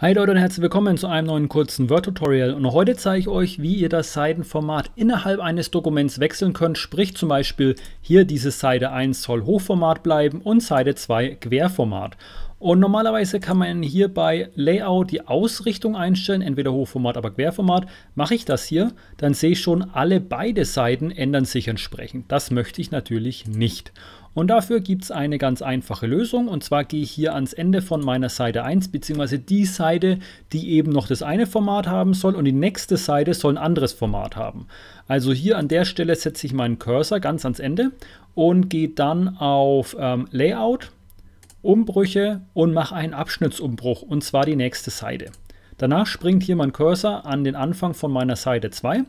Hi Leute und herzlich willkommen zu einem neuen kurzen Word-Tutorial und heute zeige ich euch, wie ihr das Seitenformat innerhalb eines Dokuments wechseln könnt, sprich zum Beispiel hier diese Seite 1 soll Hochformat bleiben und Seite 2 Querformat. Und normalerweise kann man hier bei Layout die Ausrichtung einstellen, entweder Hochformat, aber Querformat. Mache ich das hier, dann sehe ich schon, alle beide Seiten ändern sich entsprechend. Das möchte ich natürlich nicht. Und dafür gibt es eine ganz einfache Lösung und zwar gehe ich hier ans Ende von meiner Seite 1 beziehungsweise die Seite, die eben noch das eine Format haben soll und die nächste Seite soll ein anderes Format haben. Also hier an der Stelle setze ich meinen Cursor ganz ans Ende und gehe dann auf ähm, Layout, Umbrüche und mache einen Abschnittsumbruch und zwar die nächste Seite. Danach springt hier mein Cursor an den Anfang von meiner Seite 2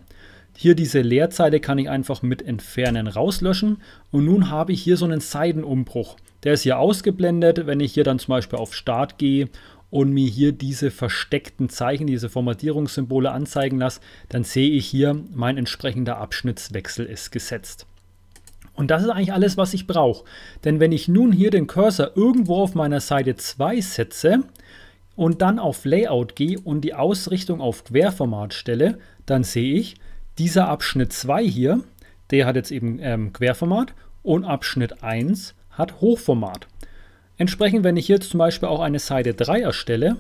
hier diese Leerzeile kann ich einfach mit Entfernen rauslöschen und nun habe ich hier so einen Seitenumbruch. Der ist hier ausgeblendet, wenn ich hier dann zum Beispiel auf Start gehe und mir hier diese versteckten Zeichen, diese Formatierungssymbole anzeigen lasse, dann sehe ich hier, mein entsprechender Abschnittswechsel ist gesetzt. Und das ist eigentlich alles, was ich brauche. Denn wenn ich nun hier den Cursor irgendwo auf meiner Seite 2 setze und dann auf Layout gehe und die Ausrichtung auf Querformat stelle, dann sehe ich, dieser Abschnitt 2 hier, der hat jetzt eben ähm, Querformat und Abschnitt 1 hat Hochformat. Entsprechend, wenn ich jetzt zum Beispiel auch eine Seite 3 erstelle,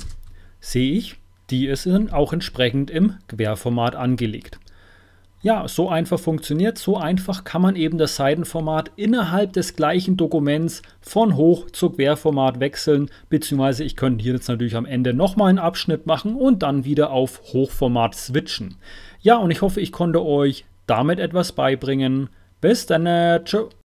sehe ich, die ist auch entsprechend im Querformat angelegt. Ja, so einfach funktioniert, so einfach kann man eben das Seitenformat innerhalb des gleichen Dokuments von Hoch- zu Querformat wechseln, beziehungsweise ich könnte hier jetzt natürlich am Ende nochmal einen Abschnitt machen und dann wieder auf Hochformat switchen. Ja, und ich hoffe, ich konnte euch damit etwas beibringen. Bis dann, äh, tschüss.